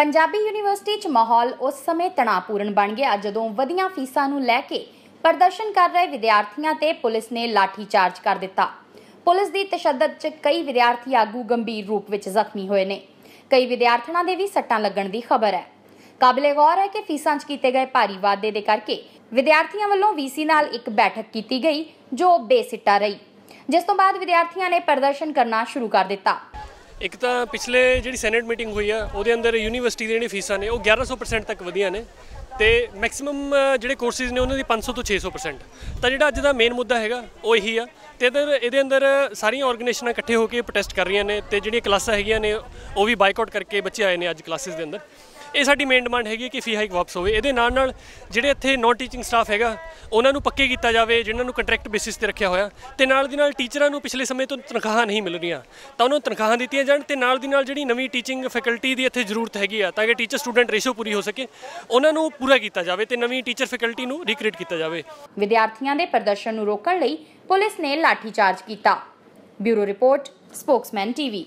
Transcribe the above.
Punjabi university 'ਚ ਮਾਹੌਲ ਉਸ ਸਮੇਂ ਤਣਾਅਪੂਰਨ ਬਣ ਗਿਆ ਜਦੋਂ ਵਧੀਆਂ ਫੀਸਾਂ ਨੂੰ ਲੈ ਕੇ ਪ੍ਰਦਰਸ਼ਨ ਕਰ ਰਹੇ ਵਿਦਿਆਰਥੀਆਂ ਤੇ ਪੁਲਿਸ ਨੇ ਚਾਰਜ ਕਰ ਦਿੱਤਾ ਪੁਲਿਸ ਦੀ ਤਸ਼ੱਦਦ 'ਚ ਕਈ ਵਿਦਿਆਰਥੀ ਆਗੂ ਗੰਭੀਰ ਰੂਪ ਵਿੱਚ ਜ਼ਖਮੀ ਹੋਏ ਨੇ ਕਈ ਵਿਦਿਆਰਥਣਾਂ ਦੇ ਵੀ ਸੱਟਾਂ ਲੱਗਣ ਦੀ ਖਬਰ ਹੈ ਕਾਬਲੇ ਗੌਰ ਹੈ ਕਿ ਫੀਸਾਂ 'ਚ ਕੀਤੇ ਗਏ ਭਾਰੀ ਵਾਧੇ ਦੇ ਕਰਕੇ ਵਿਦਿਆਰਥੀਆਂ ਵੱਲੋਂ ਵੀਸੀ ਨਾਲ ਇੱਕ ਬੈਠਕ ਕੀਤੀ ਗਈ ਜੋ ਬੇਸਿੱਟਾ ਰਹੀ ਜਿਸ ਤੋਂ ਬਾਅਦ ਵਿਦਿਆਰਥੀਆਂ ਨੇ ਪ੍ਰਦਰਸ਼ਨ ਕਰਨਾ ਸ਼ੁਰੂ ਕਰ ਦਿੱਤਾ ਇੱਕ ਤਾਂ ਪਿਛਲੇ ਜਿਹੜੀ ਸੈਨੇਟ ਮੀਟਿੰਗ ਹੋਈ ਆ ਉਹਦੇ ਅੰਦਰ ਯੂਨੀਵਰਸਿਟੀ ਦੀ ਜਿਹੜੀ ਫੀਸਾਂ ਨੇ ਉਹ 1100% ਤੱਕ ਵਧੀਆਂ ਨੇ ਤੇ ਮੈਕਸਿਮਮ ਜਿਹੜੇ ਕੋਰਸਿਸ ਨੇ ਉਹਨਾਂ ਦੀ 500 ਤੋਂ 600% ਤਾਂ ਜਿਹੜਾ ਅੱਜ ਦਾ ਮੇਨ ਮੁੱਦਾ ਹੈਗਾ ਉਹ ਇਹੀ ਆ ਤੇ ਇਧਰ ਇਹਦੇ ਅੰਦਰ ਸਾਰੀਆਂ ਆਰਗੇਨਾਈਜੇਸ਼ਨਾਂ ਇਕੱਠੇ ਹੋ ਕੇ ਪ੍ਰੋਟੈਸਟ ਕਰ ਰਹੀਆਂ ਨੇ ਤੇ ਜਿਹੜੀਆਂ ਕਲਾਸਾਂ ਹੈਗੀਆਂ ਨੇ ਉਹ ਵੀ ਬਾਈਕਾਟ ਕਰਕੇ ਬੱਚੇ ਆਏ ਨੇ ਅੱਜ ਕਲਾਸਿਸ ਦੇ ਅੰਦਰ ਇਹ ਸਾਡੀ ਮੇਨ ਡਿਮਾਂਡ ਹੈਗੀ ਕਿ ਫੀ ਹਾਈਕ ਵਾਪਸ ਹੋਵੇ ਇਹਦੇ ਨਾਲ ਨਾਲ ਜਿਹੜੇ ਇੱਥੇ ਨੌਨ ਟੀਚਿੰਗ ਸਟਾਫ ਹੈਗਾ ਉਹਨਾਂ ਨੂੰ ਪੱਕੇ ਕੀਤਾ ਜਾਵੇ ਜਿਨ੍ਹਾਂ ਨੂੰ ਕੰਟਰੈਕਟ ਬੇਸਿਸ ਤੇ ਰੱਖਿਆ ਹੋਇਆ ਤੇ ਨਾਲ ਦੀ ਨਾਲ ਟੀਚਰਾਂ ਨੂੰ ਪਿਛਲੇ ਸਮੇਂ ਤੋਂ ਤਨਖਾਹਾਂ ਨਹੀਂ ਮਿਲ ਰਹੀਆਂ ਤਾਂ ਉਹਨਾਂ ਨੂੰ ਤਨਖਾਹਾਂ ਦਿੱਤੀਆਂ ਜਾਣ ਤੇ ਨਾਲ ਦੀ ਨਾਲ ਜਿਹੜੀ ਨਵੀਂ ਟੀਚਿੰਗ ਫੈਕਲਟੀ ਦੀ ਇੱਥੇ ਜ਼ਰੂਰਤ ਹੈਗੀ ਆ ਤਾਂ ਕਿ ਟੀਚਰ ਸਟੂਡੈਂਟ ਰੇਸ਼ੋ ਪੂਰੀ ਹੋ ਸਕੇ ਉਹਨਾਂ ਨੂੰ ਪੂਰਾ ਕੀਤਾ ਜਾਵੇ ਤੇ ਨਵੀਂ ਟੀਚਰ ਫੈਕਲਟੀ ਨੂੰ ਰੀਕ੍ਰੀਏਟ ਕੀਤਾ ਜਾਵੇ ਵਿਦਿਆਰਥੀਆਂ ਦੇ ਪ੍ਰਦਰਸ਼ਨ ਨੂੰ ਰੋਕਣ ਲਈ ਪੁਲਿਸ ਨੇ ਚਾਰਜ ਕੀਤਾ ਬਿਊਰੋ ਰਿਪੋਰਟ ਸਪੋਕਸਮੈਨ ਟੀਵੀ